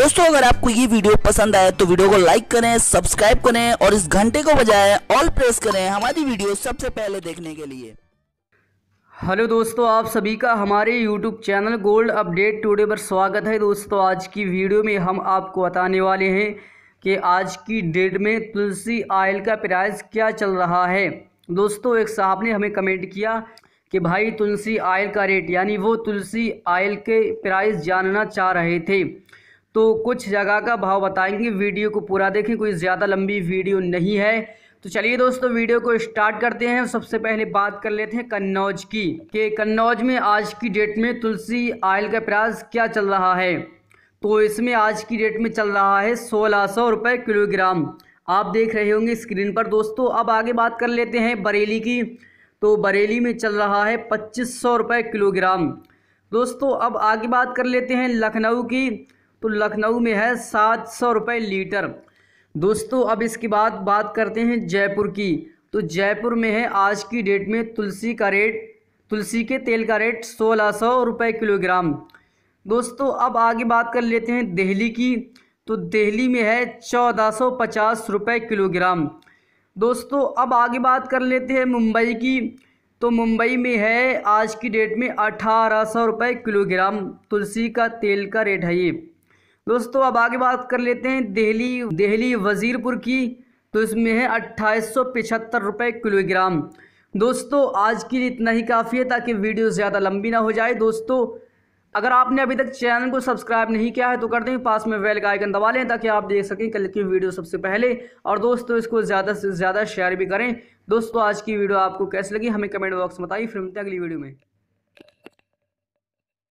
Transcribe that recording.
दोस्तों अगर आपको ये वीडियो पसंद आए तो वीडियो को लाइक करें सब्सक्राइब करें और इस घंटे को बजाय ऑल प्रेस करें हमारी वीडियो सबसे पहले देखने के लिए हेलो दोस्तों आप सभी का हमारे YouTube channel Gold Update Today पर स्वागत है दोस्तों आज की वीडियो में हम आपको बताने वाले हैं कि आज की डेट में तुलसी आयल का प्राइस क्या चल रहा है दोस्तों एक साहब ने हमें कमेंट किया कि भाई तुलसी आयल का रेट यानी वो तुलसी आयल के प्राइस जानना चाह रहे थे तो कुछ जगह का भाव बताएंगे वीडियो को पूरा देखें कोई ज़्यादा लंबी वीडियो नहीं है तो चलिए दोस्तों वीडियो को स्टार्ट करते हैं सबसे पहले बात कर लेते हैं कन्नौज की कि कन्नौज में आज की डेट में तुलसी आयल का प्राइस क्या चल रहा है तो इसमें आज की डेट में चल रहा है सोलह सौ रुपये किलोग्राम आप देख रहे होंगे स्क्रीन पर दोस्तों अब आगे बात कर लेते हैं बरेली की तो बरेली में चल रहा है पच्चीस सौ रुपये किलोग्राम दोस्तों अब आगे बात कर लेते हैं लखनऊ की तो लखनऊ में है सात सौ रुपये लीटर दोस्तों अब इसके बाद बात करते हैं जयपुर की तो जयपुर में है आज की डेट में तुलसी का रेट तुलसी के तेल का रेट सोलह सौ रुपये किलोग्राम दोस्तों अब आगे बात कर लेते हैं दिल्ली की तो दिल्ली में है चौदह सौ पचास रुपये किलोग्राम दोस्तों अब आगे बात कर लेते हैं मुंबई की तो मुंबई में है आज की डेट में अठारह सौ रुपये किलोग्राम तुलसी का तेल का रेट है ये दोस्तों अब आगे बात कर लेते हैं दिल्ली दिल्ली वजीरपुर की तो इसमें है अट्ठाईस सौ पिछहत्तर रुपये किलोग्राम दोस्तों आज के लिए इतना ही काफ़ी है ताकि वीडियो ज़्यादा लंबी ना हो जाए दोस्तों अगर आपने अभी तक चैनल को सब्सक्राइब नहीं किया है तो कर दें पास में वेल का आइकन दबा लें ताकि आप देख सकें कल की वीडियो सबसे पहले और दोस्तों इसको ज़्यादा से ज़्यादा शेयर भी करें दोस्तों आज की वीडियो आपको कैसी लगी हमें कमेंट बॉक्स में बताइए फिर मिलते हैं अगली वीडियो में